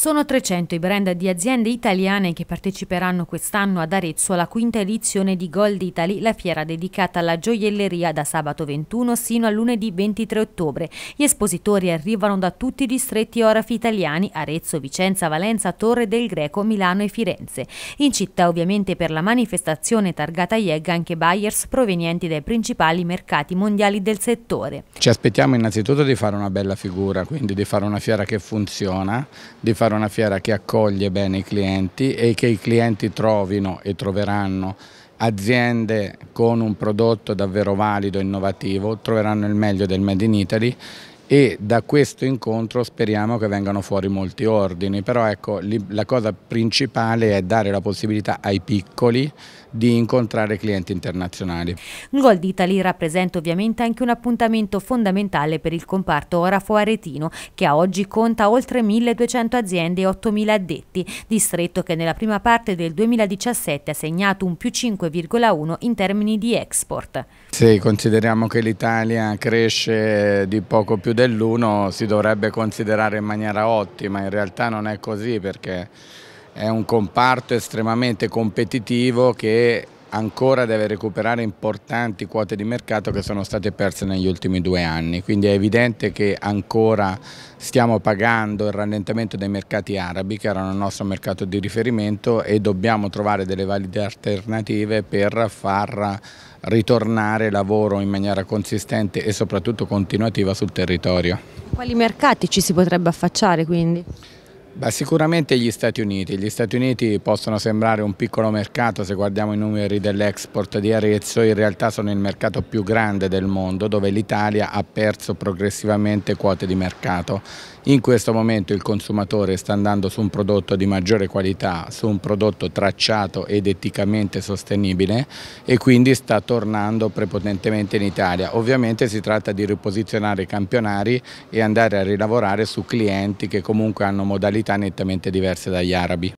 Sono 300 i brand di aziende italiane che parteciperanno quest'anno ad Arezzo alla quinta edizione di Gold Italy, la fiera dedicata alla gioielleria da sabato 21 sino a lunedì 23 ottobre. Gli espositori arrivano da tutti i distretti orafi italiani, Arezzo, Vicenza, Valenza, Torre del Greco, Milano e Firenze. In città ovviamente per la manifestazione targata IEG anche buyers provenienti dai principali mercati mondiali del settore. Ci aspettiamo innanzitutto di fare una bella figura, quindi di fare una fiera che funziona, di fare fare una fiera che accoglie bene i clienti e che i clienti trovino e troveranno aziende con un prodotto davvero valido e innovativo, troveranno il meglio del Made in Italy e da questo incontro speriamo che vengano fuori molti ordini, però ecco, la cosa principale è dare la possibilità ai piccoli di incontrare clienti internazionali. Gold Italy rappresenta ovviamente anche un appuntamento fondamentale per il comparto orafo aretino che a oggi conta oltre 1200 aziende e 8000 addetti, distretto che nella prima parte del 2017 ha segnato un più 5,1 in termini di export. Se consideriamo che l'Italia cresce di poco più dell'1 si dovrebbe considerare in maniera ottima, in realtà non è così perché è un comparto estremamente competitivo che ancora deve recuperare importanti quote di mercato che sono state perse negli ultimi due anni, quindi è evidente che ancora stiamo pagando il rallentamento dei mercati arabi che erano il nostro mercato di riferimento e dobbiamo trovare delle valide alternative per far ritornare lavoro in maniera consistente e soprattutto continuativa sul territorio. Quali mercati ci si potrebbe affacciare quindi? Beh, sicuramente gli Stati Uniti. Gli Stati Uniti possono sembrare un piccolo mercato se guardiamo i numeri dell'export di Arezzo, in realtà sono il mercato più grande del mondo dove l'Italia ha perso progressivamente quote di mercato. In questo momento il consumatore sta andando su un prodotto di maggiore qualità, su un prodotto tracciato ed eticamente sostenibile e quindi sta tornando prepotentemente in Italia. Ovviamente si tratta di riposizionare i campionari e andare a rilavorare su clienti che comunque hanno modalità mentalità nettamente diverse dagli arabi.